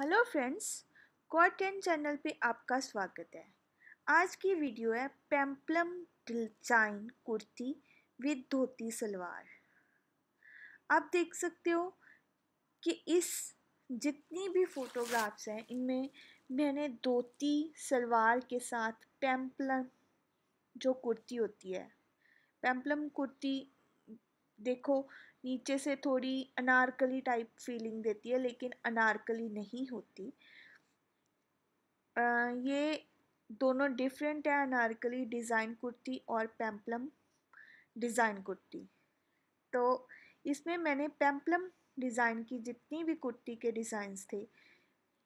hello friends कॉर टेन channel पे आपका स्वागत है आज की वीडियो है पेम्पलम डिजाइन कुर्ती विद धोती सलवार आप देख सकते हो कि इस जितनी भी फोटोग्राफ्स हैं इनमें मैंने धोती सलवार के साथ पेम्पलम जो कुर्ती होती है पेम्पलम कुर्ती देखो नीचे से थोड़ी अनारकली टाइप फीलिंग देती है लेकिन अनारकली नहीं होती आ, ये दोनों डिफरेंट है अनारकली डिज़ाइन कुर्ती और पैम्पलम डिज़ाइन कुर्ती तो इसमें मैंने पैम्पलम डिज़ाइन की जितनी भी कुर्ती के डिज़ाइंस थे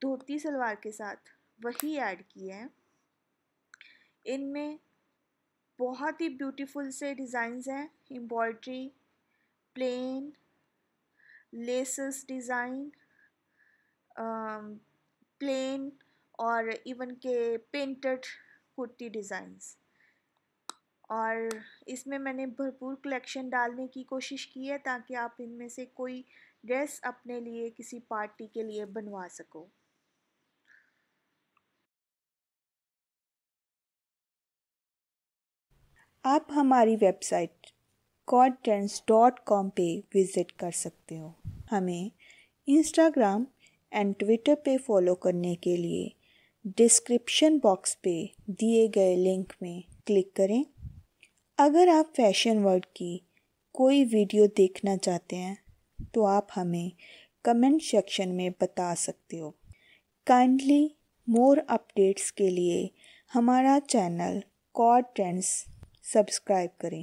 धोती सलवार के साथ वही ऐड किए हैं इनमें बहुत ही ब्यूटीफुल से डिज़ाइंस हैं embroidery plain lace design plain और इवन के पेंटेड कुर्ती डिज़ाइंस और इसमें मैंने भरपूर कलेक्शन डालने की कोशिश की है ताकि आप इनमें से कोई ड्रेस अपने लिए किसी पार्टी के लिए बनवा सको आप हमारी वेबसाइट कॉन्टेंट्स डॉट कॉम पर विज़िट कर सकते हो हमें इंस्टाग्राम एंड ट्विटर पे फॉलो करने के लिए डिस्क्रिप्शन बॉक्स पे दिए गए लिंक में क्लिक करें अगर आप फैशन वर्ल्ड की कोई वीडियो देखना चाहते हैं तो आप हमें कमेंट सेक्शन में बता सकते हो काइंडली मोर अपडेट्स के लिए हमारा चैनल कॉड ट्रेंड्स सब्सक्राइब करें